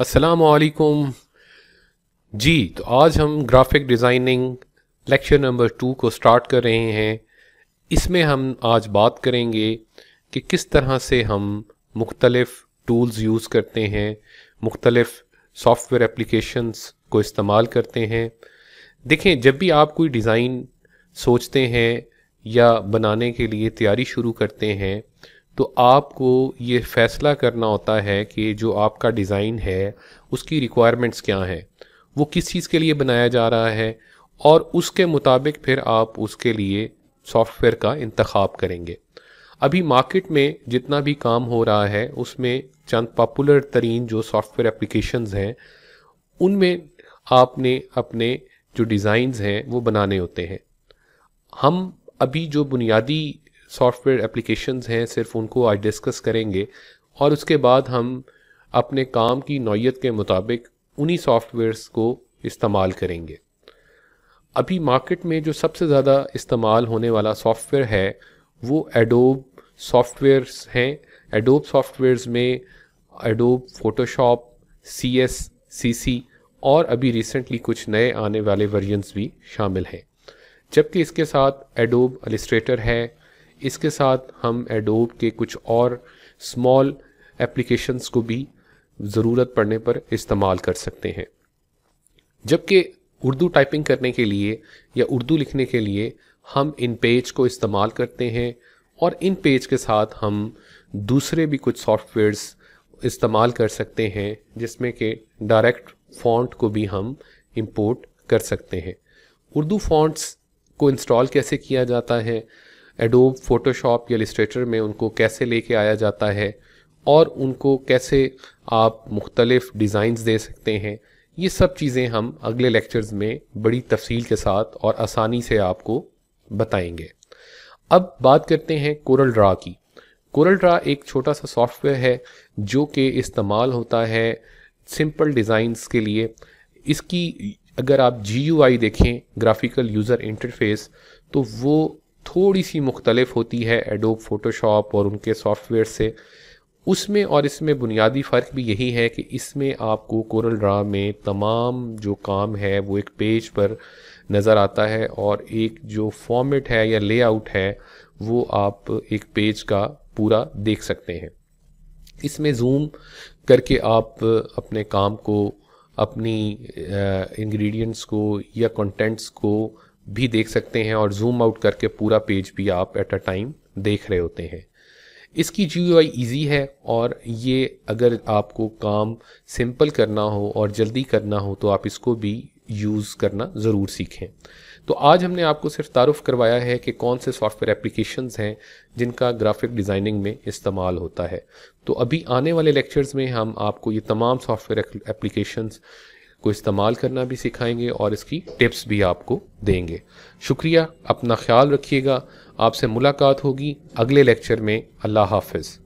असलकुम जी तो आज हम graphic designing lecture number two को स्टार्ट कर रहे हैं इसमें हम आज बात करेंगे कि किस तरह से हम मुख्तलफ़ टूल्स यूज़ करते हैं मुख्तलफ़ सॉफ्टवेयर एप्लीकेशंस को इस्तेमाल करते हैं देखें जब भी आप कोई डिज़ाइन सोचते हैं या बनाने के लिए तैयारी शुरू करते हैं तो आपको ये फ़ैसला करना होता है कि जो आपका डिज़ाइन है उसकी रिक्वायरमेंट्स क्या हैं वो किस चीज़ के लिए बनाया जा रहा है और उसके मुताबिक फिर आप उसके लिए सॉफ्टवेयर का इंतखब करेंगे अभी मार्केट में जितना भी काम हो रहा है उसमें चंद पॉपुलर तरीन जो सॉफ्टवेयर एप्लीकेशन हैं उनमें आपने अपने जो डिज़ाइन हैं वो बनाने होते हैं हम अभी जो बुनियादी सॉफ्टवेयर एप्लीकेशंस हैं सिर्फ उनको आज डिस्कस करेंगे और उसके बाद हम अपने काम की नौीयत के मुताबिक उन्हीं सॉफ्टवेयर्स को इस्तेमाल करेंगे अभी मार्केट में जो सबसे ज़्यादा इस्तेमाल होने वाला सॉफ्टवेयर है वो एडोब सॉफ्टवेयर्स हैं एडोब सॉफ्टवेयर्स में Adobe Photoshop C S C C और अभी रिसेंटली कुछ नए आने वाले वर्जन्स भी शामिल हैं जबकि इसके साथ एडोब एलिस्ट्रेटर है इसके साथ हम एडोब के कुछ और स्मॉल एप्लीकेशंस को भी ज़रूरत पड़ने पर इस्तेमाल कर सकते हैं जबकि उर्दू टाइपिंग करने के लिए या उर्दू लिखने के लिए हम इन पेज को इस्तेमाल करते हैं और इन पेज के साथ हम दूसरे भी कुछ सॉफ्टवेयर्स इस्तेमाल कर सकते हैं जिसमें कि डायरेक्ट फॉन्ट को भी हम इंपोर्ट कर सकते हैं उर्दू फॉन्ट्स को इंस्टॉल कैसे किया जाता है एडोब फोटोशॉप या लिस्ट्रेटर में उनको कैसे लेके आया जाता है और उनको कैसे आप मुख्तलफ़ डिज़ाइंस दे सकते हैं ये सब चीज़ें हम अगले लेक्चर्स में बड़ी तफसील के साथ और आसानी से आपको बताएंगे अब बात करते हैं कोरल ड्रा की कोरल ड्रा एक छोटा सा सॉफ्टवेयर है जो कि इस्तेमाल होता है सिंपल डिज़ाइंस के लिए इसकी अगर आप जी देखें ग्राफिकल यूज़र इंटरफेस तो वो थोड़ी सी मुख्तलफ होती है एडोब फ़ोटोशॉप और उनके सॉफ्टवेयर से उसमें और इसमें बुनियादी फ़र्क भी यही है कि इसमें आपको कोरल ड्रा में तमाम जो काम है वो एक पेज पर नज़र आता है और एक जो फॉर्मेट है या लेआउट है वो आप एक पेज का पूरा देख सकते हैं इसमें जूम करके आप अपने काम को अपनी इंग्रेडिएंट्स को या कंटेंट्स को भी देख सकते हैं और जूम आउट करके पूरा पेज भी आप एट अ टाइम देख रहे होते हैं इसकी जी यू ईजी है और ये अगर आपको काम सिंपल करना हो और जल्दी करना हो तो आप इसको भी यूज़ करना ज़रूर सीखें तो आज हमने आपको सिर्फ तारुफ करवाया है कि कौन से सॉफ्टवेयर एप्लीकेशंस हैं जिनका ग्राफिक डिज़ाइनिंग में इस्तेमाल होता है तो अभी आने वाले लेक्चर्स में हम आपको ये तमाम सॉफ्टवेयर एप्लीकेशंस को इस्तेमाल करना भी सिखाएंगे और इसकी टिप्स भी आपको देंगे शुक्रिया अपना ख्याल रखिएगा आपसे मुलाकात होगी अगले लेक्चर में अल्लाह हाफिज़